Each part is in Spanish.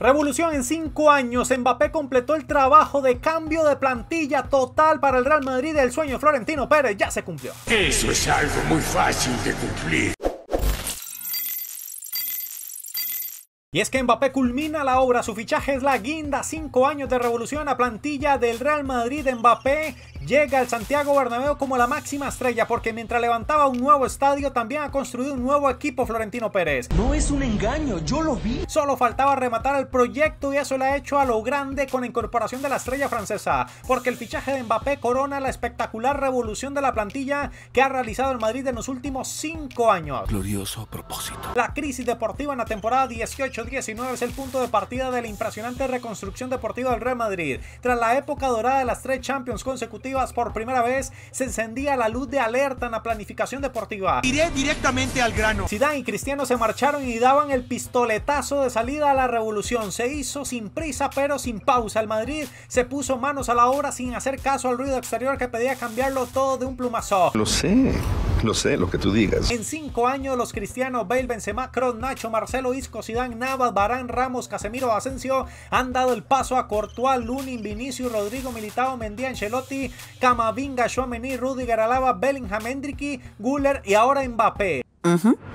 Revolución en cinco años, Mbappé completó el trabajo de cambio de plantilla total para el Real Madrid. El sueño Florentino Pérez ya se cumplió. Eso es algo muy fácil de cumplir. Y es que Mbappé culmina la obra, su fichaje es la guinda, cinco años de revolución a plantilla del Real Madrid, Mbappé llega al Santiago Bernabéu como la máxima estrella porque mientras levantaba un nuevo estadio también ha construido un nuevo equipo Florentino Pérez. No es un engaño, yo lo vi. Solo faltaba rematar el proyecto y eso lo ha hecho a lo grande con la incorporación de la estrella francesa, porque el fichaje de Mbappé corona la espectacular revolución de la plantilla que ha realizado el Madrid en los últimos 5 años. Glorioso propósito. La crisis deportiva en la temporada 18 el 19 es el punto de partida de la impresionante reconstrucción deportiva del Real Madrid. Tras la época dorada de las tres Champions consecutivas, por primera vez se encendía la luz de alerta en la planificación deportiva. Iré directamente al grano. Zidane y Cristiano se marcharon y daban el pistoletazo de salida a la revolución. Se hizo sin prisa pero sin pausa. El Madrid se puso manos a la obra sin hacer caso al ruido exterior que pedía cambiarlo todo de un plumazo. Lo sé. Lo sé, lo que tú digas. En cinco años, los cristianos Bale, Benzema, Nacho, Marcelo, Isco, Zidane, Navas, Barán, Ramos, Casemiro, Asensio han dado el paso a Courtois, Lunin, Vinicius, Rodrigo, Militao, Mendía, Ancelotti, Camavinga, Chouameni, Rudy Alaba, Bellingham, Hendricky, Guller y ahora Mbappé.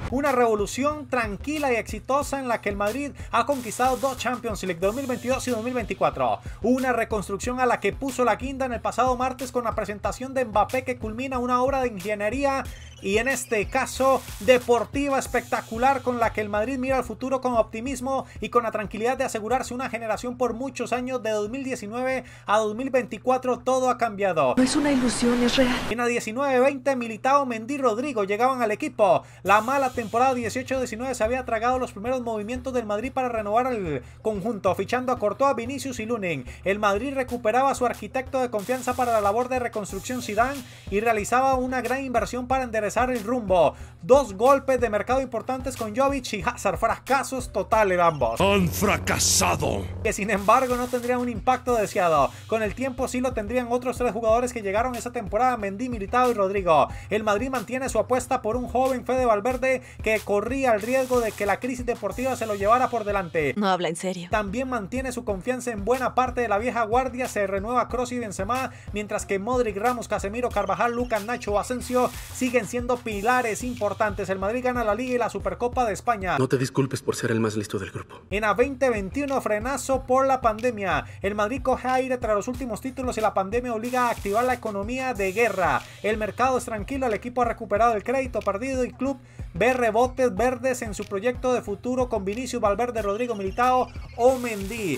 Una revolución tranquila y exitosa en la que el Madrid ha conquistado dos Champions League 2022 y 2024. Una reconstrucción a la que puso la quinta en el pasado martes con la presentación de Mbappé que culmina una obra de ingeniería y en este caso deportiva espectacular con la que el Madrid mira al futuro con optimismo y con la tranquilidad de asegurarse una generación por muchos años de 2019 a 2024 todo ha cambiado. No es una ilusión, es real. En la 19-20 Militao, Mendy, Rodrigo llegaban al equipo la mala temporada 18-19 se había tragado los primeros movimientos del Madrid para renovar el conjunto, fichando a A Vinicius y Lunin. El Madrid recuperaba a su arquitecto de confianza para la labor de reconstrucción Zidane y realizaba una gran inversión para enderezar el rumbo. Dos golpes de mercado importantes con Jovic y Hazard, fracasos totales ambos. Han fracasado. Que sin embargo no tendría un impacto deseado. Con el tiempo sí lo tendrían otros tres jugadores que llegaron esa temporada, Mendy, Militao y Rodrigo. El Madrid mantiene su apuesta por un joven Fede Valverde que corría el riesgo de que la crisis deportiva se lo llevara por delante. No habla en serio. También mantiene su confianza en buena parte de la vieja guardia, se renueva Cross y Benzema, mientras que Modric, Ramos, Casemiro, Carvajal, Lucas, Nacho, Asensio siguen siendo pilares importantes. El Madrid gana la Liga y la Supercopa de España. No te disculpes por ser el más listo del grupo. En a 2021 frenazo por la pandemia. El Madrid coge aire tras los últimos títulos y la pandemia obliga a activar la economía de guerra. El mercado es tranquilo, el equipo ha recuperado el crédito perdido y club ve rebotes verdes en su proyecto de futuro con Vinicius Valverde, Rodrigo Militao o Mendy.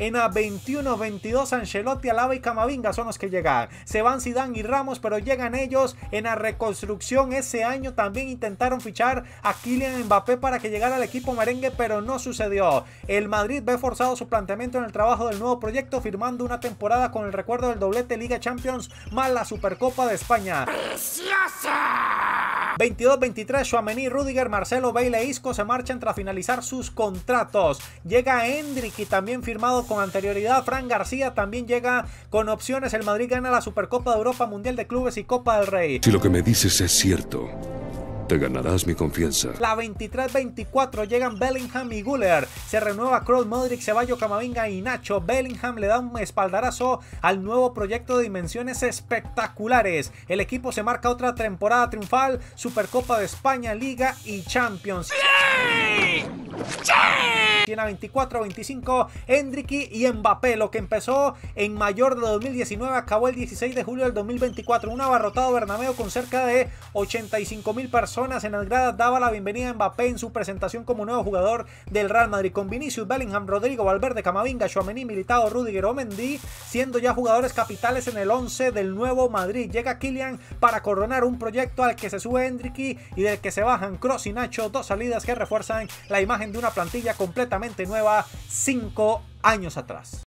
En a 21-22, Ancelotti, Alaba y Camavinga son los que llegan. Se van Zidane y Ramos, pero llegan ellos en la reconstrucción. Ese año también intentaron fichar a Kylian Mbappé para que llegara al equipo merengue, pero no sucedió. El Madrid ve forzado su planteamiento en el trabajo del nuevo proyecto, firmando una temporada con el recuerdo del doblete Liga Champions más la Supercopa de España. 22-23, Rudiger, Marcelo, Bale Isco se marchan tras finalizar sus contratos. Llega Hendrick y también firmado con anterioridad. Fran García también llega con opciones. El Madrid gana la Supercopa de Europa, Mundial de Clubes y Copa del Rey. Si lo que me dices es cierto, te ganarás mi confianza. La 23-24 llegan Bellingham y Guller. Se renueva Kroos, Modric, Ceballo, Camavinga y Nacho. Bellingham le da un espaldarazo al nuevo proyecto de dimensiones espectaculares. El equipo se marca otra temporada triunfal, Supercopa de España, Liga y Champions. Tiene a 24, 25 Hendricky y Mbappé, lo que empezó en mayor de 2019 acabó el 16 de julio del 2024. Un abarrotado Bernabéu con cerca de 85 mil personas en las gradas daba la bienvenida a Mbappé en su presentación como nuevo jugador del Real Madrid con Vinicius, Bellingham, Rodrigo, Valverde, Camavinga, Chouameni, Militado, Rudiger, Omendi, siendo ya jugadores capitales en el 11 del nuevo Madrid. Llega Kylian para coronar un proyecto al que se sube Hendricky y del que se bajan Cross y Nacho, dos salidas que refuerzan la imagen de una plantilla completamente nueva cinco años atrás.